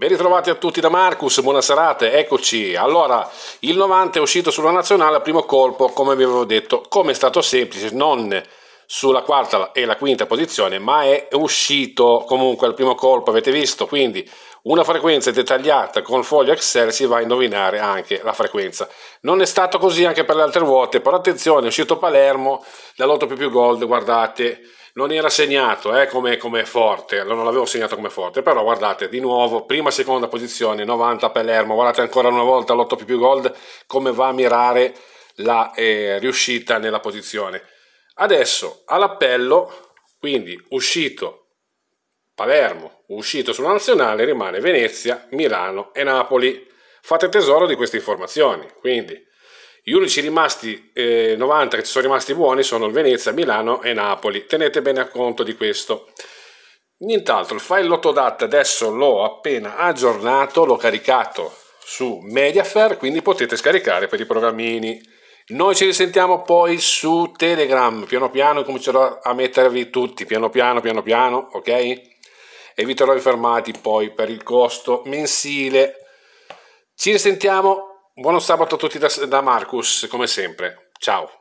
Ben ritrovati a tutti da Marcus, buona serata, eccoci. Allora, il 90 è uscito sulla nazionale a primo colpo, come vi avevo detto, come è stato semplice, non sulla quarta e la quinta posizione, ma è uscito comunque al primo colpo, avete visto? Quindi una frequenza dettagliata con il foglio Excel si va a indovinare anche la frequenza. Non è stato così anche per le altre ruote, però attenzione, è uscito Palermo, dall'otto più più gold, guardate, non era segnato eh, come, come, forte, non l'avevo segnato come forte, però guardate, di nuovo, prima e seconda posizione, 90 Palermo, guardate ancora una volta lotto più più gold come va a mirare la eh, riuscita nella posizione. Adesso all'appello, quindi uscito Palermo, uscito sulla nazionale, rimane Venezia, Milano e Napoli. Fate tesoro di queste informazioni. Quindi gli unici rimasti eh, 90 che ci sono rimasti buoni sono Venezia, Milano e Napoli. Tenete bene a conto di questo. Nient'altro, il file Lotodata adesso l'ho appena aggiornato, l'ho caricato su Mediafair, quindi potete scaricare per i programmini. Noi ci risentiamo poi su Telegram, piano piano comincerò a mettervi tutti, piano piano, piano piano, ok? E vi terrò informati poi per il costo mensile. Ci risentiamo, buon sabato a tutti da, da Marcus, come sempre, ciao!